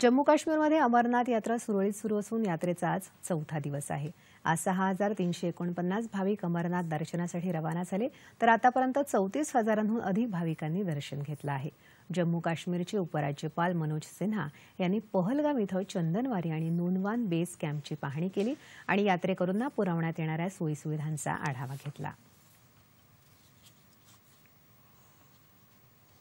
जम्मू काश्मीरमध्ये अमरनाथ यात्रा सुरळीत सुरू असून यात्रेचा आज चौथा दिवस आहे आज सहा हजार तीनशे एकोणपन्नास भाविक अमरनाथ दर्शनासाठी रवाना झाले तर आतापर्यंत चौतीस हजारांहून अधिक भाविकांनी दर्शन घेतलं आहे जम्मू काश्मीरचे उपराज्यपाल मनोज सिन्हा यांनी पहलगाम इथं चंदनवारी आणि नूनवान बेस कॅम्पची पाहणी केली आणि यात्रेकरूंना पुरवण्यात येणाऱ्या सोयीसुविधांचा आढावा घेतला